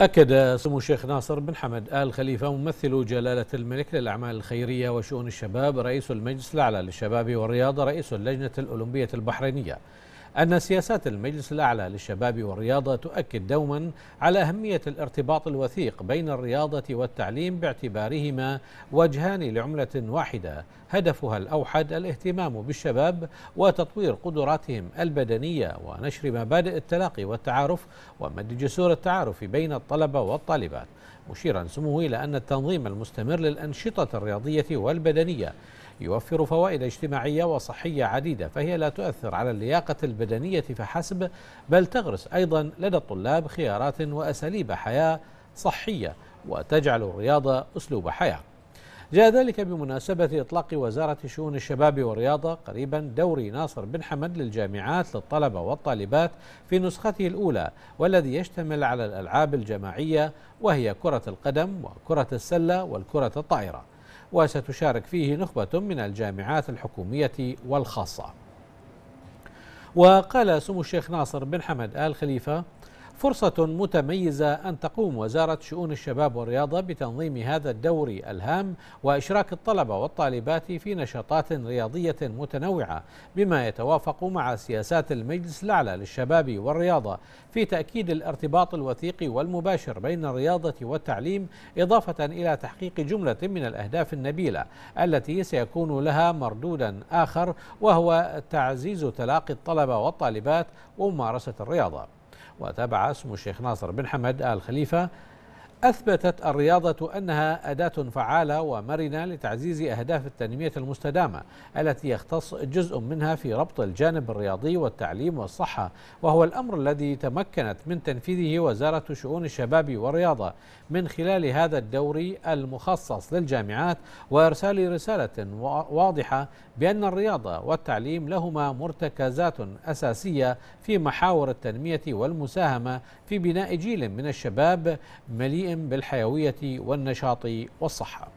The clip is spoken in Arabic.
أكد سمو الشيخ ناصر بن حمد آل خليفة ممثل جلالة الملك للأعمال الخيرية وشؤون الشباب رئيس المجلس الأعلى للشباب والرياضة رئيس اللجنة الأولمبية البحرينية أن سياسات المجلس الأعلى للشباب والرياضة تؤكد دوما على أهمية الارتباط الوثيق بين الرياضة والتعليم باعتبارهما وجهان لعملة واحدة هدفها الأوحد الاهتمام بالشباب وتطوير قدراتهم البدنية ونشر مبادئ التلاقي والتعارف ومد جسور التعارف بين الطلبة والطالبات مشيرا سموه إلى أن التنظيم المستمر للأنشطة الرياضية والبدنية يوفر فوائد اجتماعية وصحية عديدة فهي لا تؤثر على اللياقة البدنية فحسب بل تغرس أيضا لدى الطلاب خيارات وأساليب حياة صحية وتجعل الرياضة أسلوب حياة جاء ذلك بمناسبة إطلاق وزارة شؤون الشباب والرياضة قريبا دوري ناصر بن حمد للجامعات للطلبة والطالبات في نسخته الأولى والذي يشتمل على الألعاب الجماعية وهي كرة القدم وكرة السلة والكرة الطائرة وستشارك فيه نخبة من الجامعات الحكومية والخاصة وقال سمو الشيخ ناصر بن حمد آل خليفة فرصة متميزة أن تقوم وزارة شؤون الشباب والرياضة بتنظيم هذا الدوري الهام وإشراك الطلبة والطالبات في نشاطات رياضية متنوعة بما يتوافق مع سياسات المجلس الأعلى للشباب والرياضة في تأكيد الارتباط الوثيق والمباشر بين الرياضة والتعليم إضافة إلى تحقيق جملة من الأهداف النبيلة التي سيكون لها مردودا آخر وهو تعزيز تلاقي الطلبة والطالبات وممارسة الرياضة وتابع اسمه الشيخ ناصر بن حمد آل خليفة أثبتت الرياضة أنها أداة فعالة ومرنة لتعزيز أهداف التنمية المستدامة التي يختص جزء منها في ربط الجانب الرياضي والتعليم والصحة وهو الأمر الذي تمكنت من تنفيذه وزارة شؤون الشباب والرياضة من خلال هذا الدوري المخصص للجامعات وإرسال رسالة واضحة بأن الرياضة والتعليم لهما مرتكزات أساسية في محاور التنمية والمساهمة في بناء جيل من الشباب مليء بالحيوية والنشاط والصحة